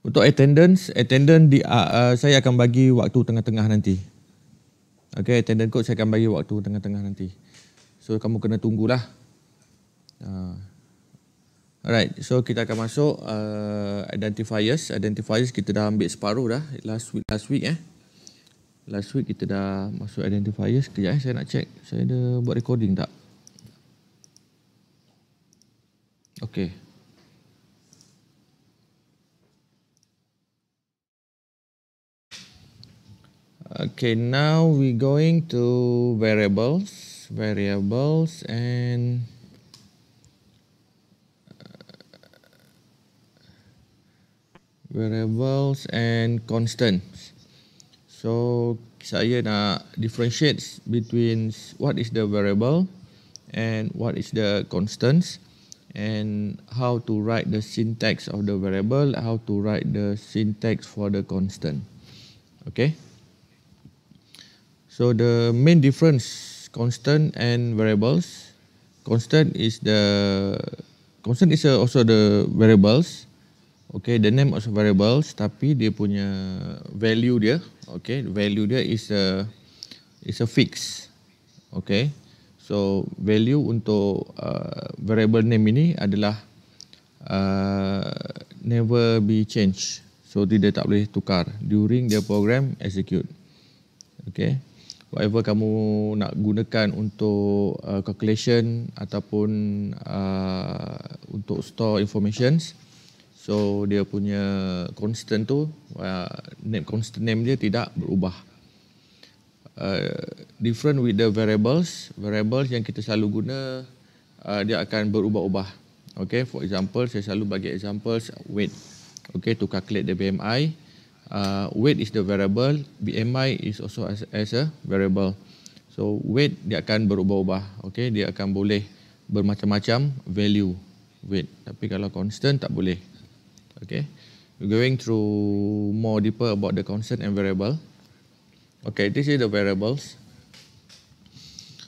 Untuk attendance, attendance di uh, uh, saya akan bagi waktu tengah-tengah nanti. Okay, attendance code saya akan bagi waktu tengah-tengah nanti. So, kamu kena tunggulah. Uh, alright, so kita akan masuk uh, identifiers. Identifiers kita dah ambil separuh dah. Last week, last week eh. Last week kita dah masuk identifiers. Sekejap eh, saya nak check. Saya ada buat recording tak? Okay. Okay, now we're going to variables, variables and uh, variables and constants. So saya nak differentiate between what is the variable and what is the constants and how to write the syntax of the variable, how to write the syntax for the constant. Okay. So the main difference constant and variables. Constant is the constant is also the variables. Okay, the name also variables, tapi dia punya value dia, okay, value dia is a is a fix. Okay, so value untuk uh, variable name ini adalah uh, never be changed. So, tidak tak boleh tukar during the program execute. Okay whatever kamu nak gunakan untuk uh, calculation ataupun uh, untuk store information so dia punya constant tu uh, name constant name dia tidak berubah uh, different with the variables variables yang kita selalu guna uh, dia akan berubah-ubah okay for example saya selalu bagi examples weight okay to calculate the BMI uh, weight is the variable, BMI is also as, as a variable. So weight dia akan berubah-ubah, okay? Dia akan boleh bermacam-macam value weight. Tapi kalau constant tak boleh, okay? We're going through more deeper about the constant and variable. Okay, this is the variables.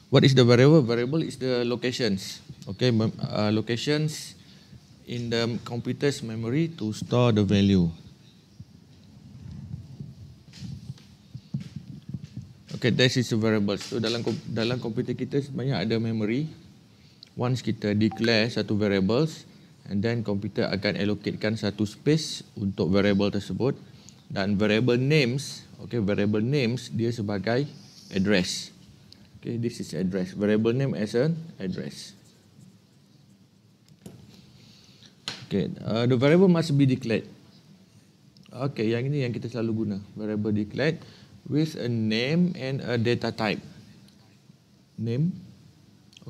What is the variable? Variable is the locations, okay? Uh, locations in the computer's memory to store the value. Okay, this is a variable. So dalam dalam komputer kita sebenarnya ada memory. Once kita declare satu variables, and then komputer akan allocatekan satu space untuk variable tersebut dan variable names, okay, variable names dia sebagai address. Okay, this is address. Variable name as an address. Okay, uh, the variable must be declared. Okay, yang ini yang kita selalu guna variable declared with a name and a data type. Name,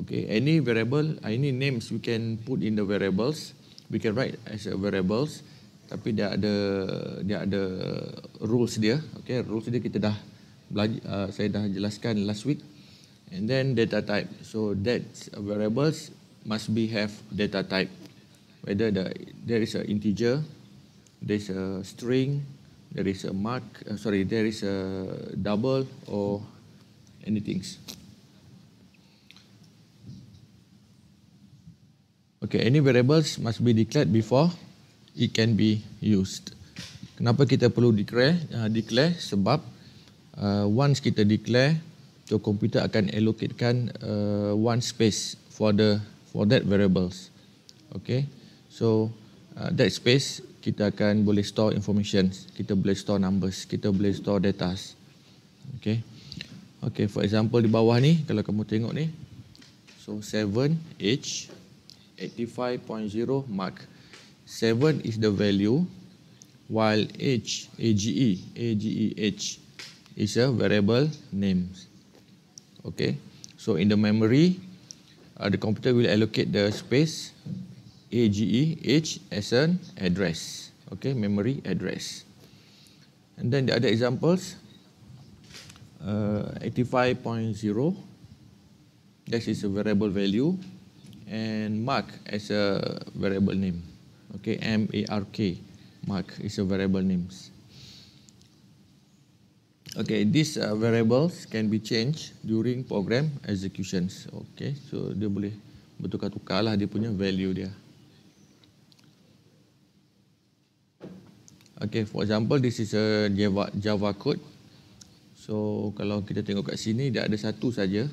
okay, any variable, any names we can put in the variables. We can write as a variables, tapi dia ada dia ada rules dia, okay, rules dia kita dah belajar, uh, saya dah jelaskan last week. And then data type, so that variables must be have data type, whether the there is a integer, there is a string, there is a mark, uh, sorry, there is a double or anything. Okay, any variables must be declared before it can be used. Kenapa kita perlu declare? Uh, declare sebab uh, once kita declare, the computer akan allocatekan uh, one space for the for that variables. Okay, so uh, that space kita akan boleh store information, kita boleh store numbers, kita boleh store data. Okay. Okay, for example di bawah ni, kalau kamu tengok ni, so 7H 85.0 mark. 7 is the value, while H, AGE, AGEH is a variable name. Okay, so in the memory, uh, the computer will allocate the space A G E H as an address. Okay, memory address. And then the other examples, uh, 85.0, that is a variable value, and mark as a variable name. Okay, M-A-R-K, mark is a variable names. Okay, these uh, variables can be changed during program executions. Okay, so dia boleh bertukar-tukar lah dia punya value dia. Okay, for example, this is a Java, Java code. So, kalau kita tengok kat sini, dia ada satu saja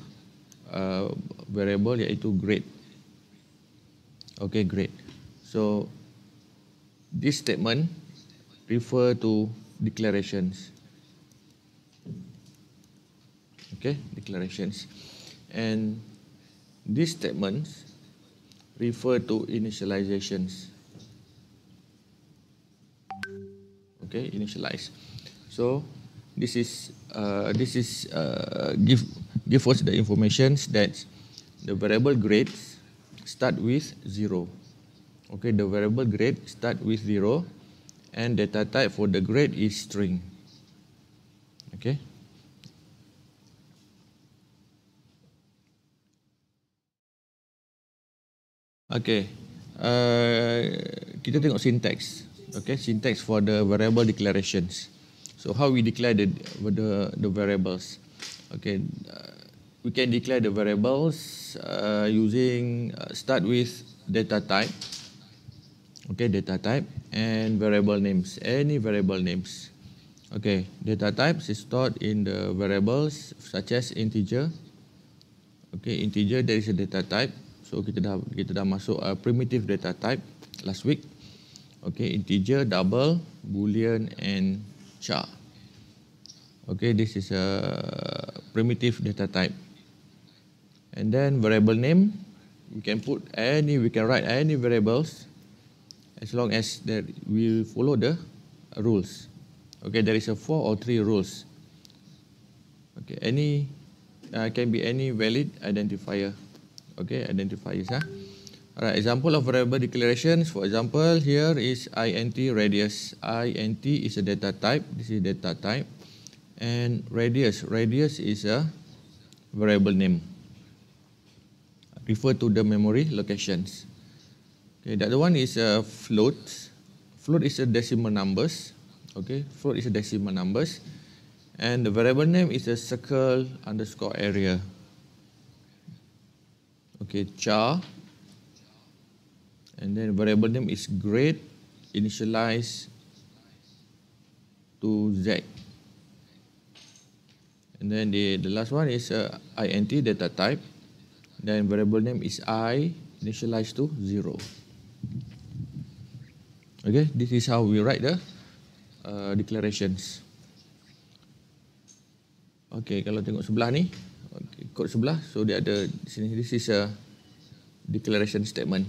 uh, variable iaitu grade. Okay, grade. So, this statement refer to declarations. Okay, declarations. And this statement refer to initializations. okay initialize. so this is uh, this is uh, give give us the informations that the variable grades start with zero okay the variable grade start with zero and data type for the grade is string okay okay uh, kita tengok syntax Okay, syntax for the variable declarations. So how we declare the the, the variables? Okay, uh, we can declare the variables uh, using uh, start with data type. Okay, data type and variable names. Any variable names. Okay, data types is stored in the variables such as integer. Okay, integer there is a data type. So kita dah kita dah masuk uh, primitive data type last week. Okay, integer, double, boolean and char. Okay, this is a primitive data type. And then variable name, we can put any, we can write any variables as long as that we follow the rules. Okay, there is a four or three rules. Okay, any, uh, can be any valid identifier. Okay, identifiers. Huh? Alright, example of variable declarations. For example, here is int radius. int is a data type. This is data type. And radius. Radius is a variable name. Refer to the memory locations. Okay, other one is a uh, float. Float is a decimal numbers. Okay, float is a decimal numbers. And the variable name is a circle underscore area. Okay, char and then variable name is grade initialize to z and then the the last one is uh, int data type then variable name is i initialize to zero okay this is how we write the uh, declarations okay kalau tengok sebelah ni okay, kod sebelah so dia ada sini this is a declaration statement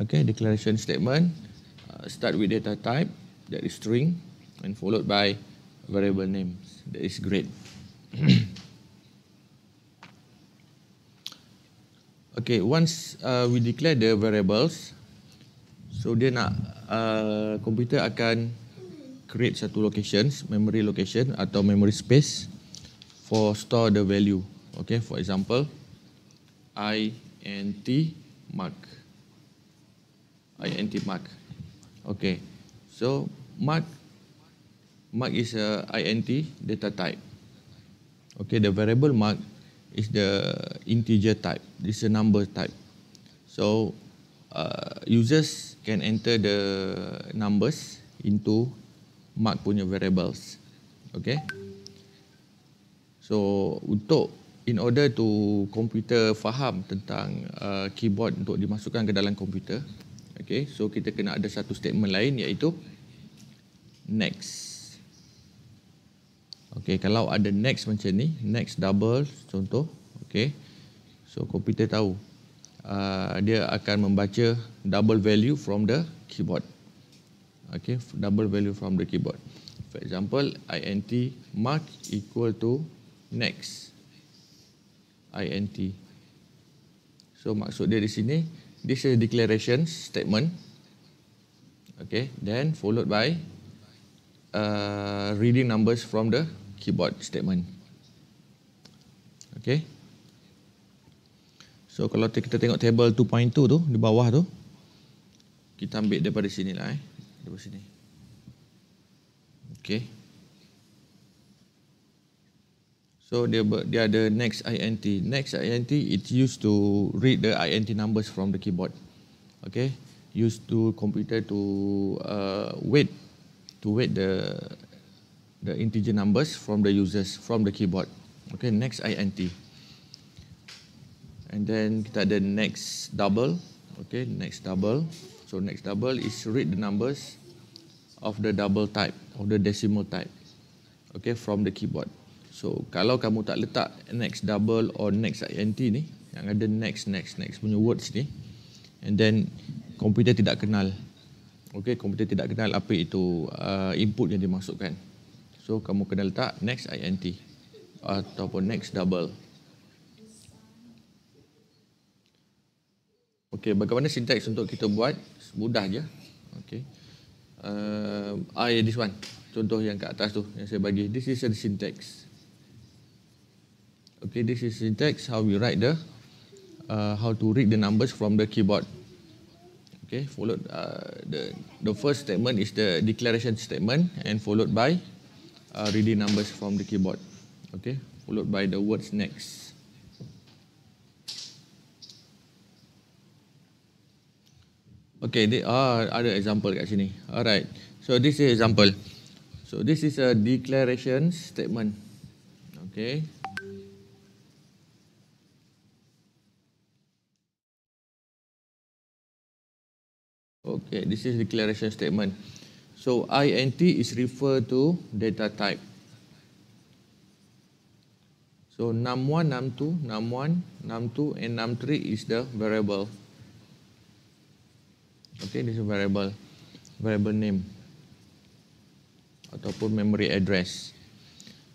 okay declaration statement uh, start with data type that is string and followed by variable names that is great okay once uh, we declare the variables so then uh, computer akan create satu locations memory location atau memory space for store the value okay for example int mark I N Mark. Okay. So Mark Mark is a INT data type. Okay, the variable mark is the integer type. This is a number type. So uh, users can enter the numbers into mark punya variables. Okay. So untuk in order to computer faham tentang uh, keyboard untuk dimasukkan ke dalam komputer, Okay, so kita kena ada satu statement lain iaitu next. Okay, kalau ada next macam ni, next double contoh. Okay, so komputer tahu. Uh, dia akan membaca double value from the keyboard. Okay, double value from the keyboard. For example, int mark equal to next. int. So maksud dia di sini, this is a declaration statement okay then followed by uh, reading numbers from the keyboard statement okay so kalau kita tengok table 2.2 tu di bawah tu kita ambil daripada sini lah eh daripada sini okay So dia dia ada next int. Next int it used to read the int numbers from the keyboard. Okay, used to computer to uh, wait to wait the the integer numbers from the users from the keyboard. Okay, next int. And then kita ada next double. Okay, next double. So next double is read the numbers of the double type of the decimal type. Okay, from the keyboard. So kalau kamu tak letak next double or next int ni yang ada next next next punya words ni and then komputer tidak kenal. Okay, komputer tidak kenal apa itu uh, input yang dimasukkan. So kamu kena letak next int ataupun next double. Okay, bagaimana sintaks untuk kita buat? Mudah je. Okay, Uh, I ah, ya, this one. Contoh yang kat atas tu yang saya bagi. This is the syntax. Okay, this is syntax how we write the uh, how to read the numbers from the keyboard. Okay, followed uh, the the first statement is the declaration statement and followed by uh, reading numbers from the keyboard. Okay, followed by the words next. Okay, there are other example kat sini. Alright, so this is example. So this is a declaration statement. Okay. Okay, this is declaration statement. So int is refer to data type. So num1, num2, num1, num2 and num3 is the variable. Okay, this is variable. Variable name. Ataupun memory address.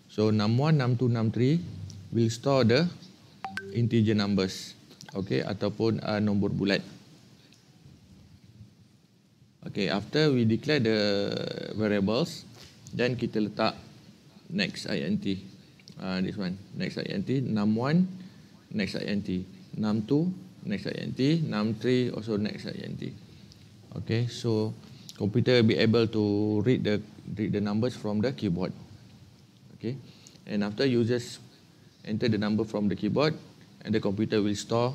So num1, num2, num3 will store the integer numbers. Okay, ataupun uh, nombor bulat. Okay, after we declare the variables, then kita letak next int. Uh, ah, this one, next int, num1, next int, num2, next int, num3, also next int. Okay, so computer will be able to read the read the numbers from the keyboard. Okay, and after you just enter the number from the keyboard, and the computer will store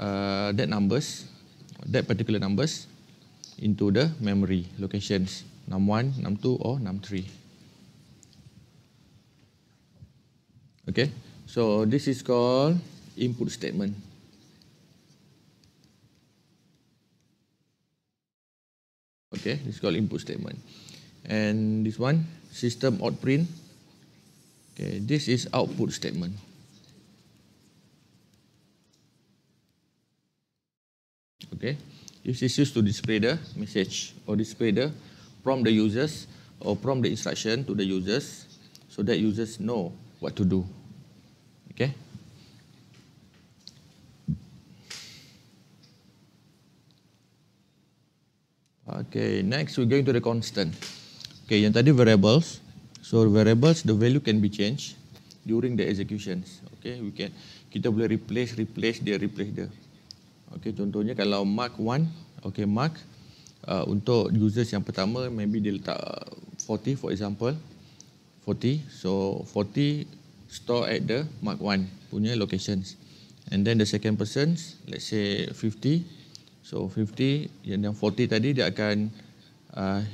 uh, that numbers, that particular numbers, into the memory locations num1, num2 or num3. Okay, so this is called input statement. Okay, this is called input statement. And this one, system out print. Okay, this is output statement. Okay use is used to display the message or display the from the users or from the instruction to the users so that users know what to do. Okay. Okay, next we're going to the constant. Okay, yang tadi variables. So variables, the value can be changed during the executions. Okay, we can kita boleh replace, replace dia, replace dia. Okey, contohnya kalau Mark One, okey Mark uh, untuk users yang pertama maybe dia letak 40 uh, for example. 40. So 40 store at the Mark One, punya locations. And then the second person, let's say 50. So 50 yang yang 40 tadi dia akan uh,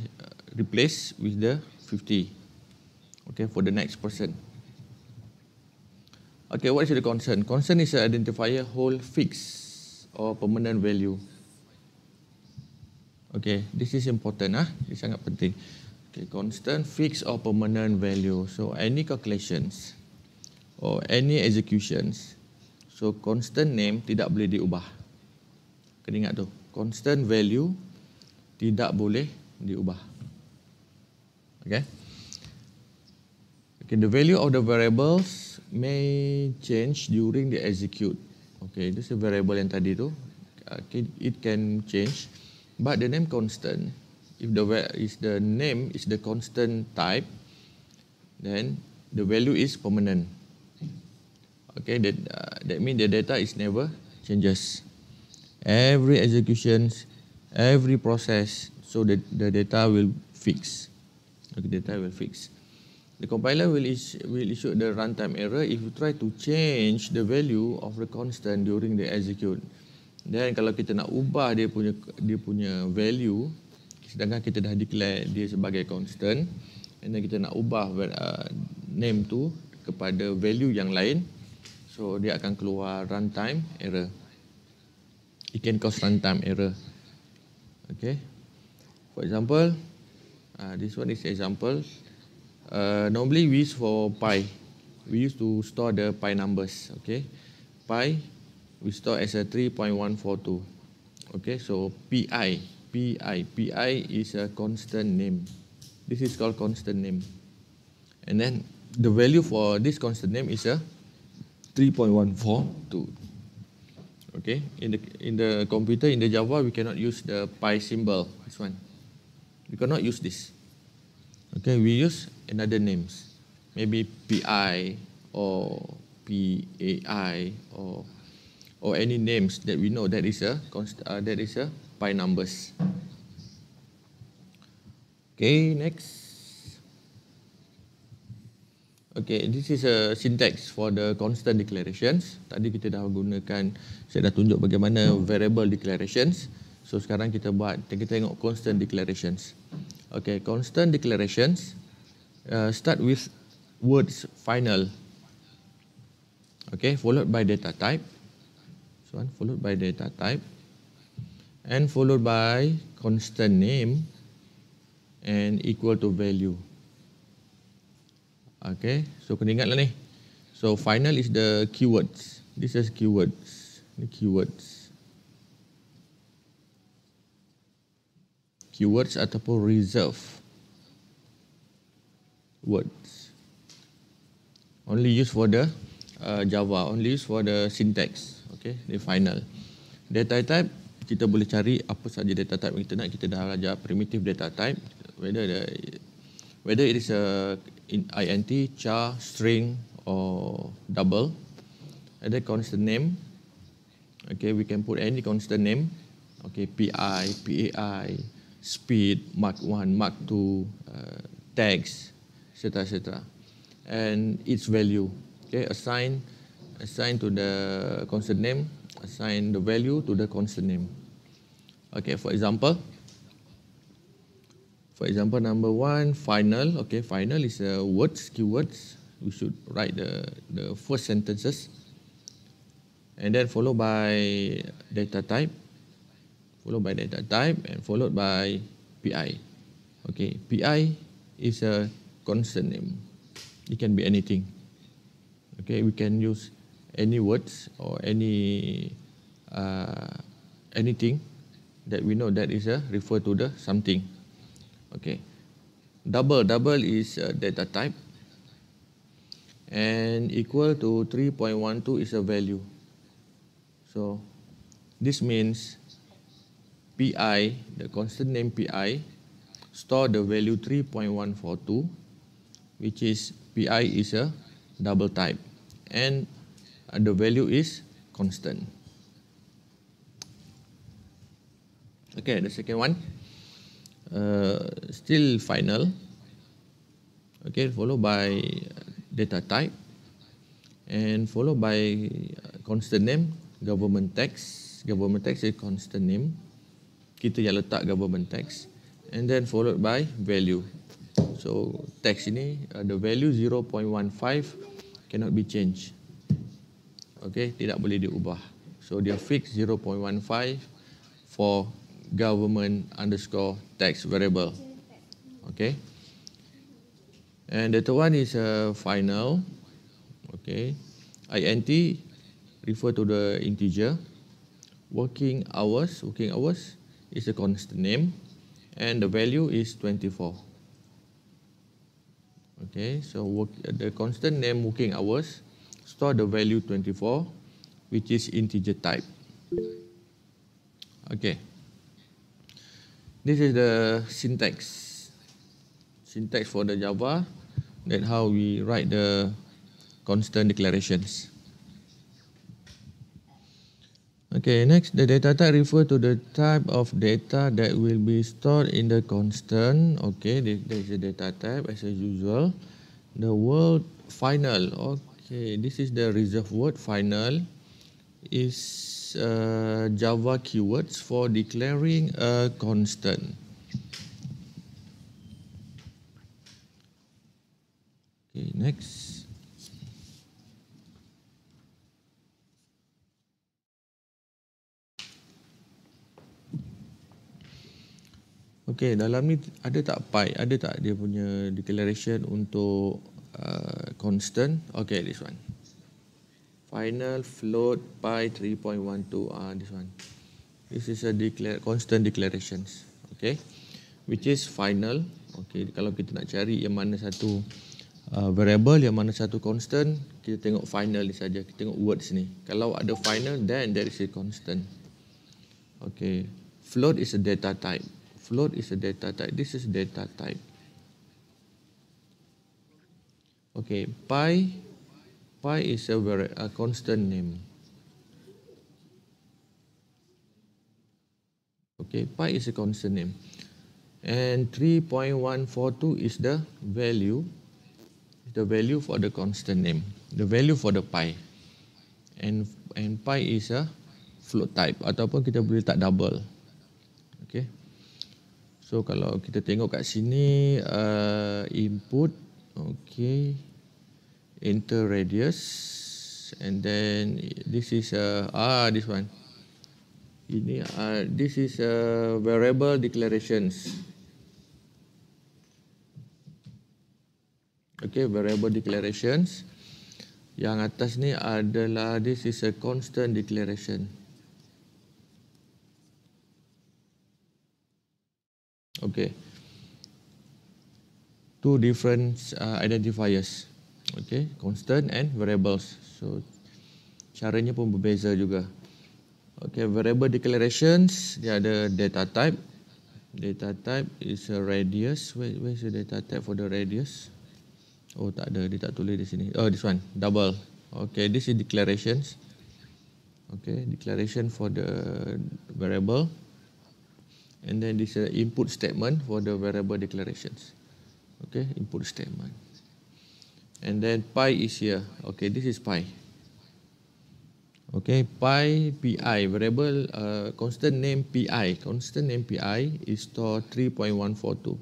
replace with the 50. Okay, for the next person. Okay, what is the concern? Concern is an identifier whole fixed or permanent value. Okay, this is important ah, ini sangat penting. Okay, constant, fixed or permanent value. So any calculations or any executions. So constant name tidak boleh diubah. Kena ingat tu. Constant value tidak boleh diubah. Okay. Okay, the value of the variables may change during the execute. Okay, itu si variable yang tadi tu. Okay, it can change, but the name constant. If the is the name is the constant type, then the value is permanent. Okay, that uh, that mean the data is never changes. Every executions, every process, so the the data will fix. Okay, data will fix the compiler will, is, will issue the runtime error if you try to change the value of the constant during the execute. Then kalau kita nak ubah dia punya dia punya value, sedangkan kita dah declare dia sebagai constant, and then kita nak ubah uh, name tu kepada value yang lain, so dia akan keluar runtime error. It can cause runtime error. Okay. For example, uh, this one is example uh, normally we use for pi. We used to store the pi numbers, okay? Pi, we store as a 3.142, okay? So pi, pi, pi is a constant name. This is called constant name. And then the value for this constant name is a 3.142. Okay, in the in the computer in the Java we cannot use the pi symbol. This one, we cannot use this. Okay, we use another names. Maybe PI or PAI or or any names that we know that is a const, uh, that is a pi numbers. Okay, next. Okay, this is a syntax for the constant declarations. Tadi kita dah gunakan, saya dah tunjuk bagaimana variable declarations. So sekarang kita buat, kita tengok constant declarations. Okay, constant declarations uh, start with words final. Okay, followed by data type. So one followed by data type, and followed by constant name and equal to value. Okay, so kena ingat lah ni. So final is the keywords. This is keywords. The keywords. keywords ataupun reserve words only use for the uh, java only use for the syntax okay the final data type kita boleh cari apa saja data type yang kita nak kita dah belajar primitive data type whether the whether it is uh, a int char string or double and the constant name okay we can put any constant name okay pi pai speed, Mark 1, Mark 2, uh, tags, etc., etc., and its value. Okay, assign assign to the constant name, assign the value to the constant name. Okay, for example, for example, number one, final. Okay, final is a uh, words, keywords. We should write the the first sentences, and then followed by data type followed by data type and followed by PI. Okay, PI is a constant name. It can be anything. Okay, we can use any words or any uh, anything that we know that is a refer to the something. Okay, double double is a data type. And equal to 3.12 is a value. So this means PI, the constant name PI, store the value 3.142, which is PI is a double type, and uh, the value is constant. Okay, the second one, uh, still final. Okay, followed by uh, data type, and followed by uh, constant name, government tax. Government tax is constant name kita yang letak government tax and then followed by value so tax ini uh, the value 0.15 cannot be changed okay tidak boleh diubah so dia fix 0.15 for government underscore tax variable okay and the third one is a uh, final okay int refer to the integer working hours working hours is a constant name and the value is 24. Okay, so work, the constant name working hours store the value 24 which is integer type. Okay, this is the syntax. Syntax for the Java that how we write the constant declarations. Okay, next, the data type refer to the type of data that will be stored in the constant. Okay, this is a data type as usual. The word final. Okay, this is the reserve word final. Is uh, Java keywords for declaring a constant. Okay, next. Okey, dalam ni ada tak pi? Ada tak dia punya declaration untuk uh, constant? Okey, this one. Final float pi 3.12 uh, this one. This is a declare constant declarations. Okey. Which is final. Okey, kalau kita nak cari yang mana satu uh, variable yang mana satu constant, kita tengok final ni saja. Kita tengok words sini. Kalau ada final then there is a constant. Okey. Float is a data type float is a data type. This is data type. Okay, pi, pi is a very a constant name. Okay, pi is a constant name, and three point one four two is the value, the value for the constant name, the value for the pi, and and pi is a float type ataupun kita boleh tak double. Okay. So kalau kita tengok kat sini uh, input okay enter radius and then this is uh, ah this one ini uh, this is a uh, variable declarations okay variable declarations yang atas ni adalah this is a constant declaration Okay. Two different uh, identifiers. Okay, constant and variables. So, caranya pun berbeza juga. Okay, variable declarations, dia ada data type. Data type is a radius. Where, where is the data type for the radius? Oh, tak ada. Dia tak tulis di sini. Oh, this one. Double. Okay, this is declarations. Okay, declaration for the Variable and then this is an input statement for the variable declarations okay input statement and then pi is here okay this is pi okay pi pi variable uh, constant name pi constant name pi is stored 3.142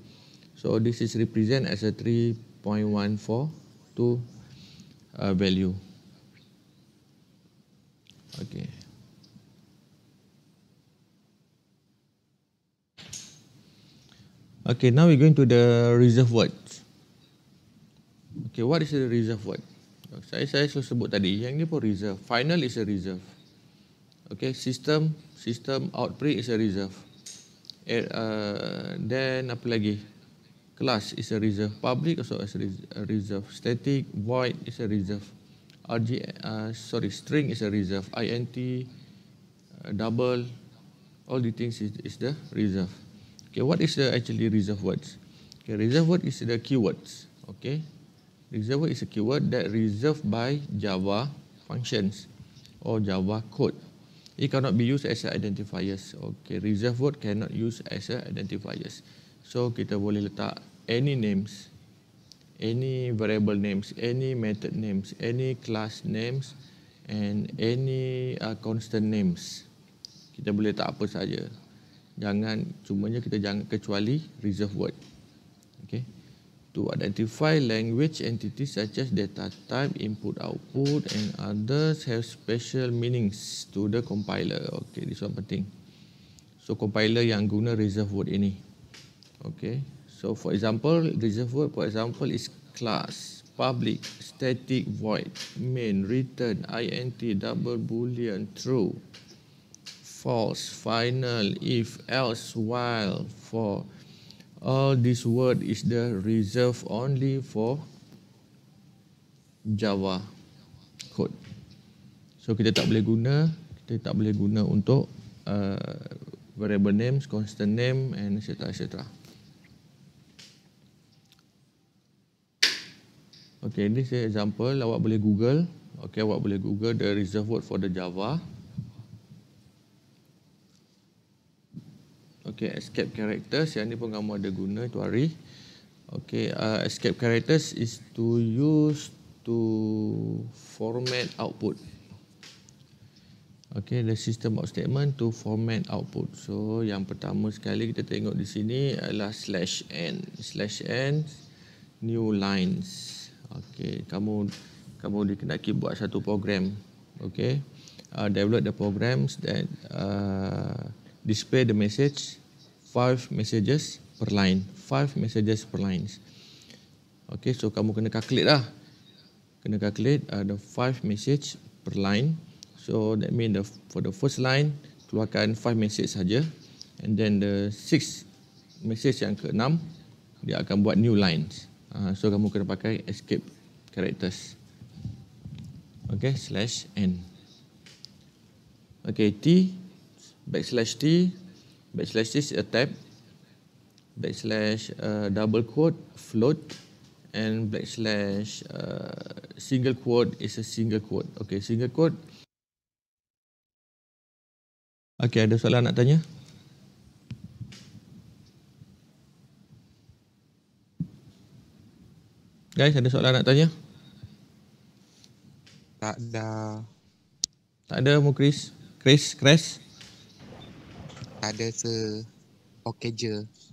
so this is represent as a 3.142 uh, value okay Okay, now we're going to the reserve word. Okay, what is the reserve word? Oh, saya saya sudah sebut tadi, yang ini pun reserve. Final is a reserve. Okay, system, system output is a reserve. Eh, uh, then apa lagi? Class is a reserve. Public also is a reserve. Static, void is a reserve. RG, uh, sorry, string is a reserve. INT, uh, double, all the things is, is the reserve. Okay, what is the actually reserve words? Okay, reserve word is the keywords. Okay, reserve word is a keyword that reserved by Java functions or Java code. It cannot be used as a identifiers. Okay, reserve word cannot use as a identifiers. So kita boleh letak any names, any variable names, any method names, any class names, and any uh, constant names. Kita boleh letak apa saja jangan cumanya kita jangan kecuali reserve word okay to identify language entity such as data type input output and others have special meanings to the compiler okay this one penting so compiler yang guna reserve word ini okay so for example reserve word for example is class public static void main return int double boolean true false, final, if, else, while, for. All this word is the reserve only for Java code. So kita tak boleh guna, kita tak boleh guna untuk uh, variable names, constant name and etc. etc. Okay, ini saya example. Awak boleh Google. Okay, awak boleh Google the reserve word for the Java. Okay, escape characters. Yang ni pun kamu ada guna, itu hari. Okay, uh, escape characters is to use to format output. Okay, the system of statement to format output. So, yang pertama sekali kita tengok di sini adalah slash n. Slash n, new lines. Okay, kamu kamu dikenaki buat satu program. Okay, uh, develop the programs that... Uh, display the message five messages per line five messages per lines okay so kamu kena calculate lah kena calculate uh, five message per line so that mean the for the first line keluarkan five message saja and then the six message yang keenam dia akan buat new lines uh, so kamu kena pakai escape characters okay slash n okay t backslash t backslash this a tab backslash uh, double quote float and backslash uh, single quote is a single quote okay single quote okay ada soalan nak tanya guys ada soalan nak tanya tak ada tak ada mu chris chris chris ada se okay je